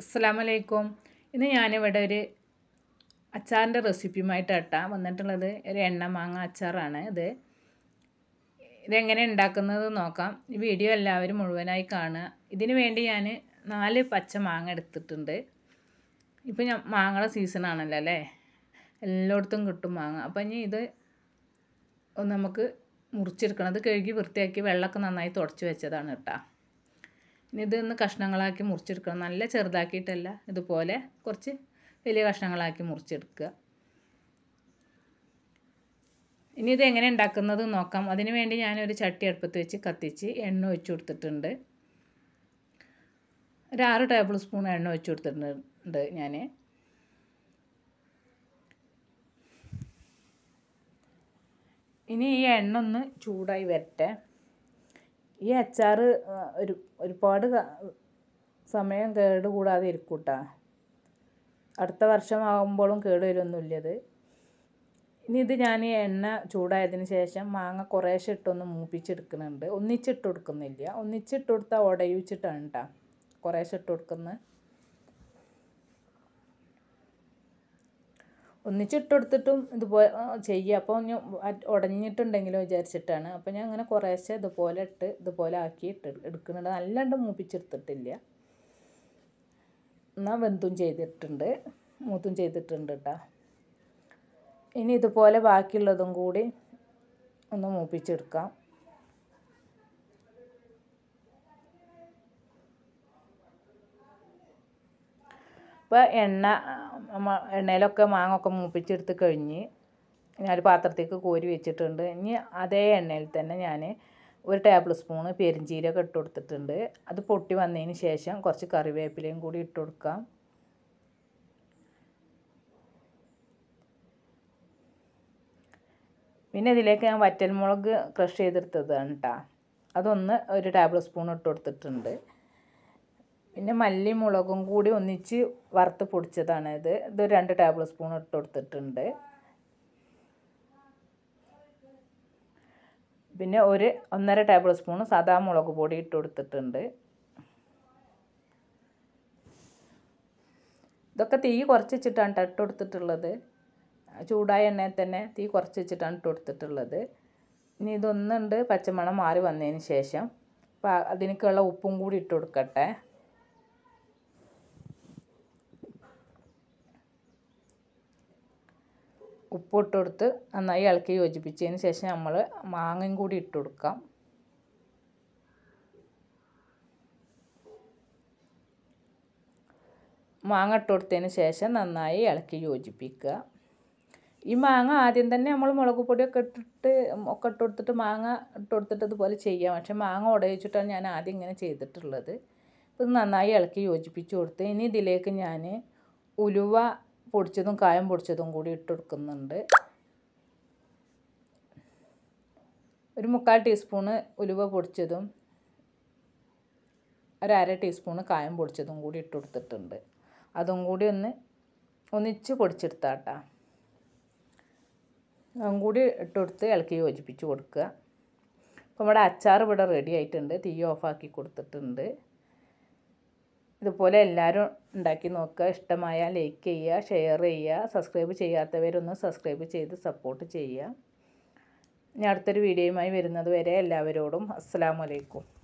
അസ്സാം വലൈക്കും ഇന്ന് ഞാനിവിടെ ഒരു അച്ചാറിൻ്റെ റെസിപ്പിയുമായിട്ട് കേട്ടാ വന്നിട്ടുള്ളത് ഒരു എണ്ണ മാങ്ങ അച്ചാറാണ് ഇത് ഇതെങ്ങനെ ഉണ്ടാക്കുന്നത് നോക്കാം ഈ വീഡിയോ എല്ലാവരും മുഴുവനായി കാണുക ഇതിനു വേണ്ടി ഞാൻ നാല് പച്ച മാങ്ങ എടുത്തിട്ടുണ്ട് ഇപ്പം ഞാൻ മാങ്ങയുടെ സീസണാണല്ലോ അല്ലേ എല്ലായിടത്തും കിട്ടും മാങ്ങ അപ്പം ഇനി ഇത് നമുക്ക് മുറിച്ചെടുക്കണം അത് കഴുകി വൃത്തിയാക്കി വെള്ളമൊക്കെ നന്നായി തുടച്ച് വെച്ചതാണ് കേട്ടോ ഇതൊന്ന് കഷ്ണങ്ങളാക്കി മുറിച്ചെടുക്കണം നല്ല ചെറുതാക്കിയിട്ടല്ല ഇതുപോലെ കുറച്ച് വലിയ കഷ്ണങ്ങളാക്കി മുറിച്ചെടുക്കുക ഇനി ഇത് എങ്ങനെ ഉണ്ടാക്കുന്നത് നോക്കാം അതിന് വേണ്ടി ഞാനൊരു ചട്ടി അടുപ്പത്ത് വെച്ച് കത്തിച്ച് എണ്ണ ഒഴിച്ചു കൊടുത്തിട്ടുണ്ട് ഒരു ആറ് ടേബിൾ സ്പൂൺ എണ്ണ ഒഴിച്ചു കൊടുത്തിട്ടുണ്ട് ഞാൻ ഇനി ഈ എണ്ണ ഒന്ന് ചൂടായി വരട്ടെ ഈ അച്ചാർ ഒരു ഒരുപാട് സമയം കേട് കൂടാതെ ഇരിക്കും കേട്ടോ അടുത്ത വർഷമാകുമ്പോഴും കേട് അത് ഇനി ഇത് ഞാൻ എണ്ണ ചൂടായതിന് ശേഷം മാങ്ങ കുറേശ്ശെ ഇട്ടൊന്ന് മൂപ്പിച്ചെടുക്കുന്നുണ്ട് ഒന്നിച്ചിട്ട് കൊടുക്കുന്നില്ല ഒന്നിച്ചിട്ട് കൊടുത്താൽ ഉടയൂച്ചിട്ടാണ് കേട്ടോ കുറേശ്ശെ ഇട്ട് കൊടുക്കുന്നത് ഒന്നിച്ചിട്ട് കൊടുത്തിട്ടും ഇതുപോലെ ചെയ്യുക അപ്പോൾ ഒന്ന് ഉടഞ്ഞിട്ടുണ്ടെങ്കിലും വിചാരിച്ചിട്ടാണ് അപ്പോൾ ഞാൻ അങ്ങനെ കുറേശ്ശെ ഇതുപോലെ ഇട്ട് ഇതുപോലെ ആക്കി എടുക്കുന്നുണ്ട് നല്ലാണ്ട് മൂപ്പിച്ചെടുത്തിട്ടില്ല എന്നാൽ വെന്തും ചെയ്തിട്ടുണ്ട് മൂത്തും ചെയ്തിട്ടുണ്ട് കേട്ടോ ഇനി ഇതുപോലെ ബാക്കിയുള്ളതും കൂടി ഒന്ന് മൂപ്പിച്ചെടുക്കാം അപ്പോൾ എണ്ണ എണ്ണയിലൊക്കെ മാങ്ങൊക്കെ മൂപ്പിച്ചെടുത്ത് കഴിഞ്ഞ് ഞാനൊരു പാത്രത്തേക്ക് കോരി വെച്ചിട്ടുണ്ട് ഇനി അതേ എണ്ണയിൽ തന്നെ ഞാൻ ഒരു ടേബിൾ സ്പൂണ് പെരിഞ്ചീരകം ഇട്ട് കൊടുത്തിട്ടുണ്ട് അത് പൊട്ടി വന്നതിന് ശേഷം കുറച്ച് കറിവേപ്പിലയും കൂടി ഇട്ട് കൊടുക്കാം പിന്നെ ഇതിലേക്ക് ഞാൻ വറ്റൽമുളക് ക്രഷ് ചെയ്തെടുത്തതാണ് കേട്ടോ അതൊന്ന് ഒരു ടേബിൾ സ്പൂൺ ഇട്ട് കൊടുത്തിട്ടുണ്ട് പിന്നെ മല്ലി മുളകും കൂടി ഒന്നിച്ച് വറുത്ത് പൊടിച്ചതാണ് ഇത് ഇത് രണ്ട് ടേബിൾ സ്പൂൺ ഇട്ട് കൊടുത്തിട്ടുണ്ട് പിന്നെ ഒരു ഒന്നര ടേബിൾ സ്പൂൺ സാധാ മുളക് പൊടി ഇട്ട് കൊടുത്തിട്ടുണ്ട് ഇതൊക്കെ തീ കുറച്ച് വെച്ചിട്ടാണ് ഇട്ട് കൊടുത്തിട്ടുള്ളത് ചൂടായ എണ്ണയിൽ തന്നെ തീ കുറച്ച് വെച്ചിട്ടാണ് ഇട്ട് കൊടുത്തിട്ടുള്ളത് ഇനി ഇതൊന്നുണ്ട് പച്ചമണം മാറി വന്നതിന് ശേഷം അപ്പം അതിനൊക്കെയുള്ള ഉപ്പും കൂടി ഇട്ട് കൊടുക്കട്ടെ ഉപ്പിട്ട് കൊടുത്ത് നന്നായി ഇളക്കി യോജിപ്പിച്ചതിന് ശേഷം നമ്മൾ മാങ്ങയും കൂടി ഇട്ട് കൊടുക്കാം മാങ്ങ ഇട്ട് കൊടുത്തതിന് ശേഷം നന്നായി ഇളക്കി യോജിപ്പിക്കുക ഈ മാങ്ങ ആദ്യം തന്നെ നമ്മൾ മുളക് പൊടിയൊക്കെ ഇട്ടിട്ട് ഒക്കെ ഇട്ട് കൊടുത്തിട്ട് മാങ്ങ ഇട്ട് കൊടുത്തിട്ട് ഇതുപോലെ ചെയ്യാം പക്ഷേ മാങ്ങ ഉടയിച്ചിട്ടാണ് ഞാൻ ആദ്യം ഇങ്ങനെ ചെയ്തിട്ടുള്ളത് ഇത് നന്നായി ഇളക്കി യോജിപ്പിച്ച് കൊടുത്ത് ഇനി ഇതിലേക്ക് ഞാൻ ഉലുവ പൊടിച്ചതും കായം പൊടിച്ചതും കൂടി ഇട്ട് കൊടുക്കുന്നുണ്ട് ഒരു മുക്കാൽ ടീസ്പൂണ് ഉലുവ പൊടിച്ചതും ഒരര ടീസ്പൂണ് കായം പൊടിച്ചതും കൂടി ഇട്ട് കൊടുത്തിട്ടുണ്ട് അതും കൂടി ഒന്ന് ഒന്നിച്ച് പൊടിച്ചെടുത്താട്ടാ അതും കൂടി ഇട്ട് കൊടുത്ത് ഇളക്കി യോജിപ്പിച്ച് കൊടുക്കുക അപ്പോൾ നമ്മുടെ അച്ചാർ ഇവിടെ റെഡി ആയിട്ടുണ്ട് തീ ഓഫാക്കി കൊടുത്തിട്ടുണ്ട് ഇതുപോലെ എല്ലാവരും ഉണ്ടാക്കി നോക്കുക ഇഷ്ടമായാൽ ലൈക്ക് ചെയ്യുക ഷെയർ ചെയ്യുക സബ്സ്ക്രൈബ് ചെയ്യാത്തവരൊന്ന് സബ്സ്ക്രൈബ് ചെയ്ത് സപ്പോർട്ട് ചെയ്യുക ഞാൻ അടുത്തൊരു വീഡിയോയുമായി വരുന്നത് വരെ എല്ലാവരോടും അസ്സാം വലൈക്കും